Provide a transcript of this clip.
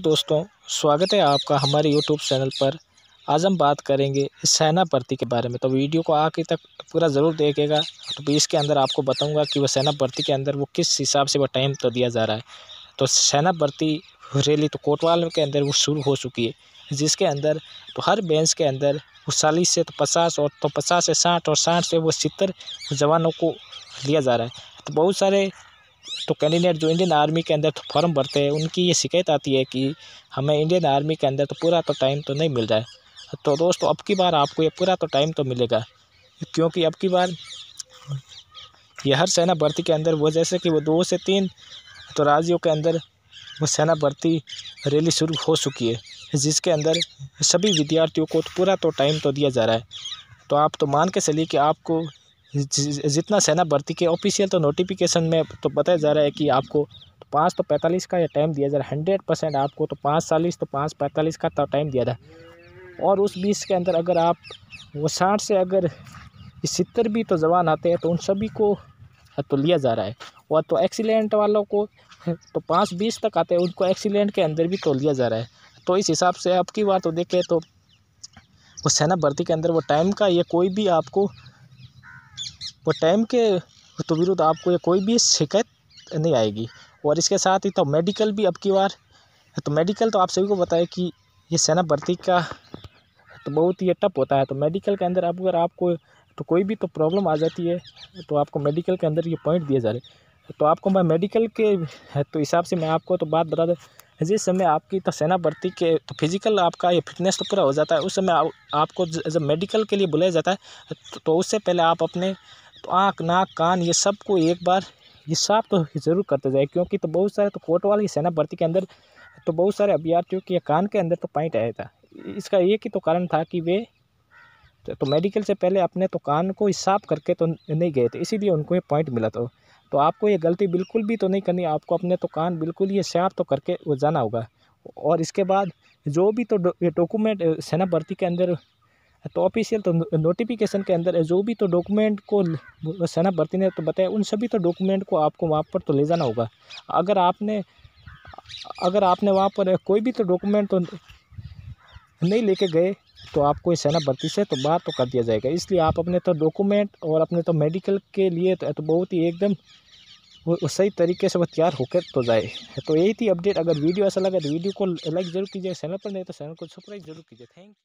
दोस्तों स्वागत है आपका हमारे यूट्यूब चैनल पर आज हम बात करेंगे सेना भर्ती के बारे में तो वीडियो को आखिर तक पूरा ज़रूर देखेगा तो भी इसके अंदर आपको बताऊंगा कि वह सेना भर्ती के अंदर वो किस हिसाब से वह टाइम तो दिया जा रहा है तो सेना भर्ती रैली तो कोटवाल के अंदर वो शुरू हो चुकी है जिसके अंदर तो हर बेंच के अंदर वो चालीस से तो पचास और तो पचास से साठ और साठ से वो सितर जवानों को लिया जा रहा है तो बहुत सारे तो कैंडिडेट जो इंडियन आर्मी के अंदर तो फॉर्म भरते हैं उनकी ये शिकायत आती है कि हमें इंडियन आर्मी के अंदर तो पूरा तो टाइम तो नहीं मिल रहा है तो दोस्तों अब की बार आपको ये पूरा तो टाइम तो मिलेगा क्योंकि अब की बार ये हर सेना भर्ती के अंदर वो जैसे कि वो दो से तीन तो राज्यों के अंदर वो सेना भर्ती रैली शुरू हो चुकी है जिसके अंदर सभी विद्यार्थियों को तो पूरा तो टाइम तो दिया जा रहा है तो आप तो मान के चलिए कि आपको जितना सेना भर्ती के ऑफिशियल तो नोटिफिकेशन में तो बताया जा रहा है कि आपको तो पाँच तो पैंतालीस का यह टाइम दिया जा रहा है हंड्रेड परसेंट आपको तो पाँच चालीस तो पाँच पैंतालीस का टाइम तो दिया था और उस बीस के अंदर अगर आप वो साठ से अगर सितर भी तो जवान आते हैं तो उन सभी को तो लिया जा रहा है और तो एक्सीलेंट वालों को तो पाँच बीस तक आते हैं उनको एक्सीलेंट के अंदर भी तो लिया जा रहा है तो इस हिसाब से अब की तो देखें तो वो सेना भर्ती के अंदर वो टाइम का ये कोई भी आपको वो टाइम के तो विरुद्ध आपको कोई भी शिकायत नहीं आएगी और इसके साथ ही तो मेडिकल भी अब की बार तो मेडिकल तो आप सभी को बताए कि ये सेना भर्ती का तो बहुत ही टप होता है तो मेडिकल के अंदर अगर आपको तो कोई भी तो प्रॉब्लम आ जाती है तो आपको मेडिकल के अंदर ये पॉइंट दिए जा रहे तो आपको मैं मेडिकल के तो हिसाब से मैं आपको तो बात बता दूँ जिस समय आपकी तो सेना भर्ती के तो फिजिकल आपका ये फिटनेस तो पूरा हो जाता है उस समय आप, आपको जब मेडिकल के लिए बुलाया जाता है तो, तो उससे पहले आप अपने तो आँख नाक कान ये सबको एक बार ये साफ तो ज़रूर करते जाए क्योंकि तो बहुत सारे तो वाले सेना भर्ती के अंदर तो बहुत सारे अभ्यर्थियों के कान के अंदर तो पॉइंट आया था इसका एक ही तो कारण था कि वे तो, तो मेडिकल से पहले अपने तो कान को हिसाब करके तो नहीं गए थे इसीलिए उनको ये पॉइंट मिला था तो आपको ये गलती बिल्कुल भी तो नहीं करनी आपको अपने तो कान बिल्कुल ये साफ तो करके वो जाना होगा और इसके बाद जो भी तो ये डॉक्यूमेंट सेना भर्ती के अंदर तो ऑफिशियल तो नोटिफिकेशन के अंदर जो भी तो डॉक्यूमेंट को सेना भर्ती ने तो बताया उन सभी तो डॉक्यूमेंट को आपको वहाँ पर तो ले जाना होगा अगर आपने अगर आपने वहाँ पर कोई भी तो डॉक्यूमेंट तो नहीं लेके गए तो आपको इस सेना भर्ती से तो बाहर तो कर दिया जाएगा इसलिए आप अपने तो डॉक्यूमेंट और अपने तो मेडिकल के लिए तो, तो बहुत ही एकदम वो सही तरीके से वो तैयार होकर तो जाए तो यही थी अपडेट अगर वीडियो ऐसा लगा तो वीडियो को लाइक जरूर कीजिए चैनल पर नहीं तो चैनल को सब्सक्राइब जरूर कीजिए थैंक यू